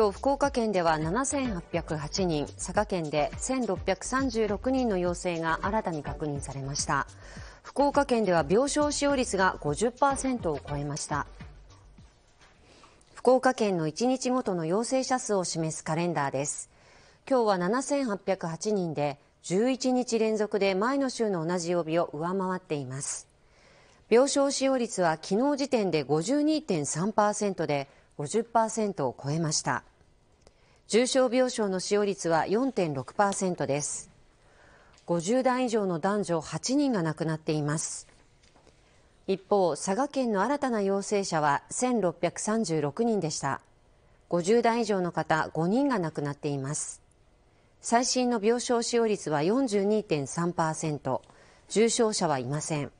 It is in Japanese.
今日、福岡県では7808人、佐賀県で1636人の陽性が新たに確認されました。福岡県では病床使用率が50%を超えました。福岡県の1日ごとの陽性者数を示すカレンダーです。今日は7808人で、11日連続で前の週の同じ曜日を上回っています。病床使用率は昨日時点で52.3%で、50%を超えました重症病床の使用率は4.6%です50代以上の男女8人が亡くなっています一方佐賀県の新たな陽性者は1636人でした50代以上の方5人が亡くなっています最新の病床使用率は42.3%重症者はいません